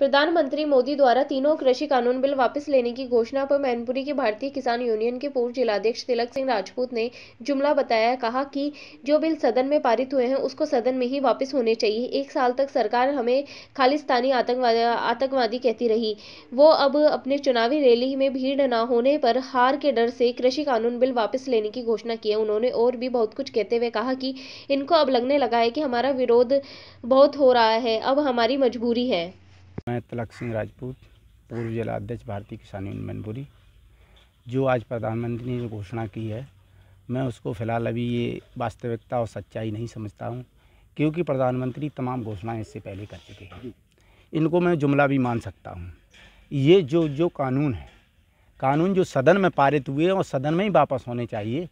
प्रधानमंत्री मोदी द्वारा तीनों कृषि कानून बिल वापस लेने की घोषणा पर मैनपुरी के भारतीय किसान यूनियन के पूर्व जिलाध्यक्ष तिलक सिंह राजपूत ने जुमला बताया कहा कि जो बिल सदन में पारित हुए हैं उसको सदन में ही वापस होने चाहिए एक साल तक सरकार हमें खालिस्तानी आतंकवादी आतंकवादी कहती रही वो अब अपने चुनावी रैली में भीड़ न होने पर हार के डर से कृषि कानून बिल वापस लेने की घोषणा की है उन्होंने और भी बहुत कुछ कहते हुए कहा कि इनको अब लगने लगा है कि हमारा विरोध बहुत हो रहा है अब हमारी मजबूरी है मैं तिलक सिंह राजपूत पूर्व जिला अध्यक्ष भारतीय किसान यूनियन मैनपुरी जो आज प्रधानमंत्री ने जो घोषणा की है मैं उसको फ़िलहाल अभी ये वास्तविकता और सच्चाई नहीं समझता हूँ क्योंकि प्रधानमंत्री तमाम घोषणाएं इससे पहले कर चुके हैं इनको मैं जुमला भी मान सकता हूँ ये जो जो कानून है कानून जो सदन में पारित हुए हैं और सदन में ही वापस होने चाहिए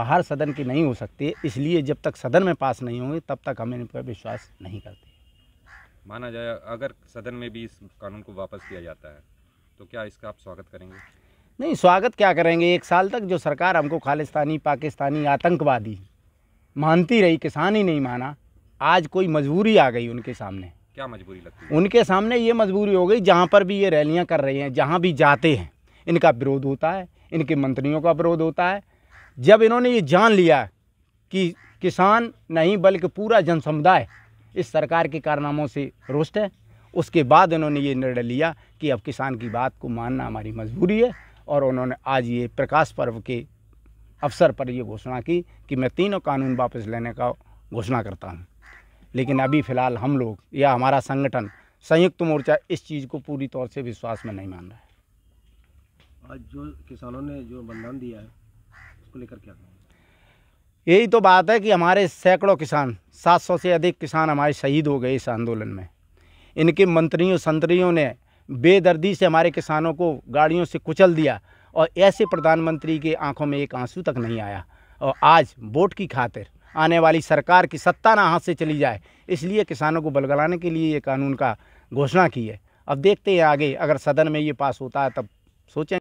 बाहर सदन के नहीं हो सकते इसलिए जब तक सदन में पास नहीं होंगे तब तक हम इन पर विश्वास नहीं करते माना जाए अगर सदन में भी इस कानून को वापस किया जाता है तो क्या इसका आप स्वागत करेंगे नहीं स्वागत क्या करेंगे एक साल तक जो सरकार हमको खालिस्तानी पाकिस्तानी आतंकवादी मानती रही किसान ही नहीं माना आज कोई मजबूरी आ गई उनके सामने क्या मजबूरी लगती है उनके सामने ये मजबूरी हो गई जहाँ पर भी ये रैलियाँ कर रहे हैं जहाँ भी जाते हैं इनका विरोध होता है इनके मंत्रियों का विरोध होता है जब इन्होंने ये जान लिया कि किसान नहीं बल्कि पूरा जनसमुदाय इस सरकार के कारनामों से रुष्ट है उसके बाद उन्होंने ये निर्णय लिया कि अब किसान की बात को मानना हमारी मजबूरी है और उन्होंने आज ये प्रकाश पर्व के अवसर पर ये घोषणा की कि मैं तीनों कानून वापस लेने का घोषणा करता हूँ लेकिन अभी फ़िलहाल हम लोग या हमारा संगठन संयुक्त मोर्चा इस चीज़ को पूरी तौर से विश्वास में नहीं मान रहा है आज जो किसानों ने जो बंधन दिया है उसको लेकर क्या यही तो बात है कि हमारे सैकड़ों किसान 700 से अधिक किसान हमारे शहीद हो गए इस आंदोलन में इनके मंत्रियों संतरियों ने बेदर्दी से हमारे किसानों को गाड़ियों से कुचल दिया और ऐसे प्रधानमंत्री के आंखों में एक आंसू तक नहीं आया और आज वोट की खातिर आने वाली सरकार की सत्ता ना हाथ से चली जाए इसलिए किसानों को बलगलाने के लिए ये कानून का घोषणा की है अब देखते हैं आगे अगर सदन में ये पास होता है तब सोचें